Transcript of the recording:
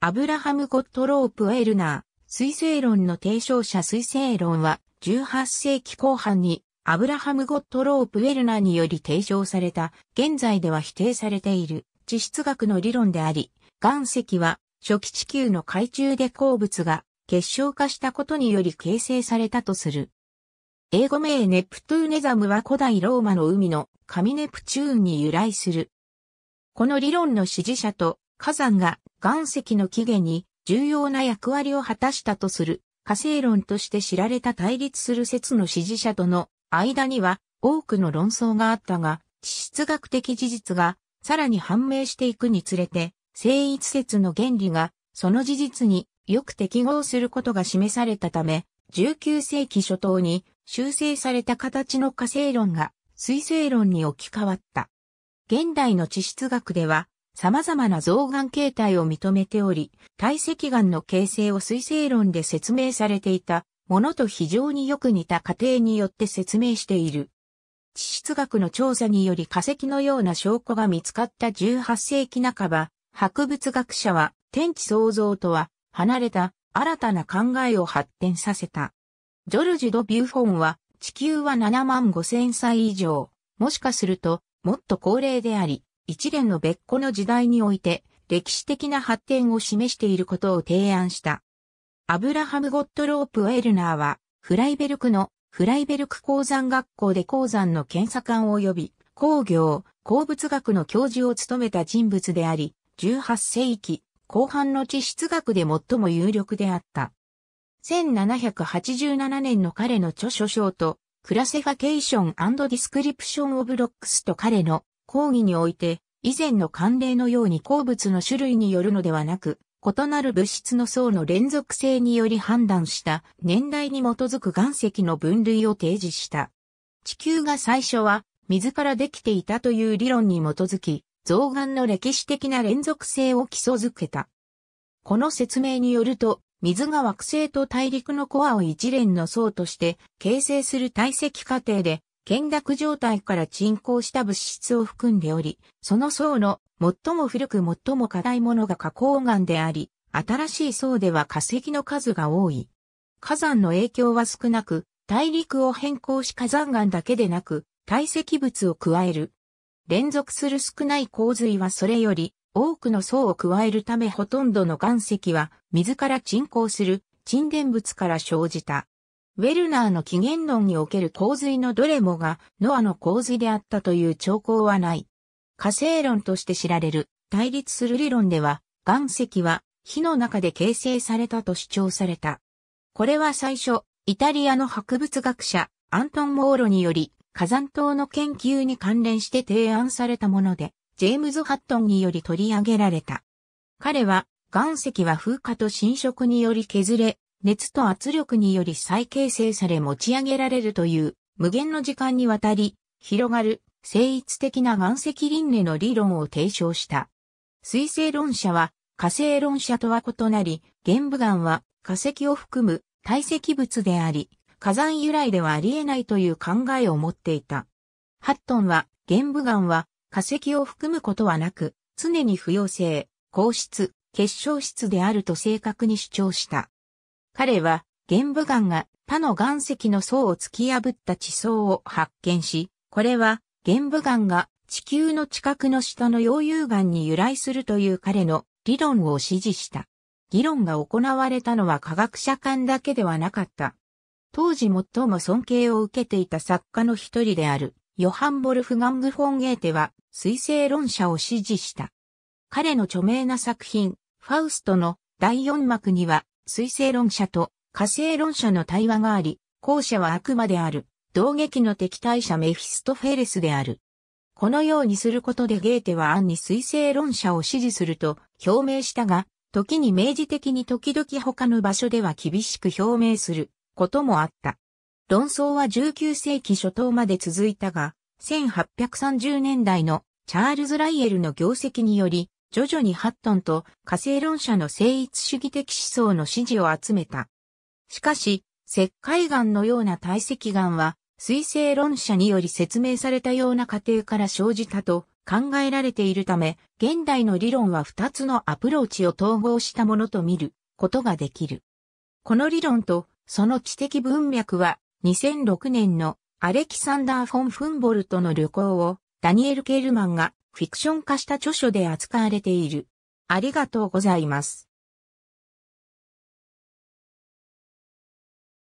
アブラハム・ゴットロープ・ウェルナー、水星論の提唱者水星論は、18世紀後半に、アブラハム・ゴットロープ・ウェルナーにより提唱された、現在では否定されている、地質学の理論であり、岩石は、初期地球の海中で鉱物が、結晶化したことにより形成されたとする。英語名ネプトゥーネザムは古代ローマの海の神ネプチューンに由来する。この理論の支持者と火山が岩石の起源に重要な役割を果たしたとする火星論として知られた対立する説の支持者との間には多くの論争があったが、地質学的事実がさらに判明していくにつれて、聖一説の原理がその事実によく適合することが示されたため、19世紀初頭に修正された形の火星論が水星論に置き換わった。現代の地質学では様々な増眼形態を認めており、体積眼の形成を水星論で説明されていたものと非常によく似た過程によって説明している。地質学の調査により化石のような証拠が見つかった18世紀半ば、博物学者は天地創造とは離れた新たな考えを発展させた。ジョルジュ・ド・ビューフォンは地球は7万5千歳以上、もしかするともっと高齢であり、一連の別個の時代において歴史的な発展を示していることを提案した。アブラハム・ゴットロープ・ウェルナーは、フライベルクのフライベルク鉱山学校で鉱山の検査官及び工業、鉱物学の教授を務めた人物であり、18世紀後半の地質学で最も有力であった。1787年の彼の著書賞と、クラセファケーションディスクリプション・オブ・ロックスと彼の講義において、以前の慣例のように鉱物の種類によるのではなく、異なる物質の層の連続性により判断した年代に基づく岩石の分類を提示した。地球が最初は水からできていたという理論に基づき、増岩の歴史的な連続性を基礎づけた。この説明によると、水が惑星と大陸のコアを一連の層として形成する堆積過程で見濁状態から沈降した物質を含んでおり、その層の最も古く最も硬いものが花崗岩であり、新しい層では化石の数が多い。火山の影響は少なく、大陸を変更し火山岩だけでなく、堆積物を加える。連続する少ない洪水はそれより多くの層を加えるためほとんどの岩石は水から沈降する沈殿物から生じた。ウェルナーの起源論における洪水のどれもがノアの洪水であったという兆候はない。火星論として知られる対立する理論では岩石は火の中で形成されたと主張された。これは最初、イタリアの博物学者アントン・モーロにより火山島の研究に関連して提案されたもので、ジェームズ・ハットンにより取り上げられた。彼は岩石は風化と侵食により削れ、熱と圧力により再形成され持ち上げられるという無限の時間にわたり広がる精一的な岩石輪廻の理論を提唱した。水星論者は火星論者とは異なり、玄武岩は化石を含む堆積物であり、火山由来ではありえないという考えを持っていた。ハットンは、玄武岩は化石を含むことはなく、常に不要性、硬質、結晶質であると正確に主張した。彼は、玄武岩が他の岩石の層を突き破った地層を発見し、これは玄武岩が地球の近くの下の溶融岩に由来するという彼の理論を支持した。議論が行われたのは科学者間だけではなかった。当時最も尊敬を受けていた作家の一人である、ヨハン・ボルフ・ガング・フォン・ゲーテは、水星論者を支持した。彼の著名な作品、ファウストの第4幕には、水星論者と火星論者の対話があり、後者は悪魔である、同劇の敵対者メフィストフェレスである。このようにすることでゲーテは暗に水星論者を支持すると表明したが、時に明示的に時々他の場所では厳しく表明することもあった。論争は19世紀初頭まで続いたが、1830年代のチャールズ・ライエルの業績により、徐々にハットンと火星論者の成一主義的思想の支持を集めた。しかし、石灰岩のような堆積岩は、水星論者により説明されたような過程から生じたと考えられているため、現代の理論は2つのアプローチを統合したものと見ることができる。この理論とその知的文脈は2006年のアレキサンダー・フォン・フンボルトの旅行をダニエル・ケールマンがフィクション化した著書で扱われている。ありがとうございます。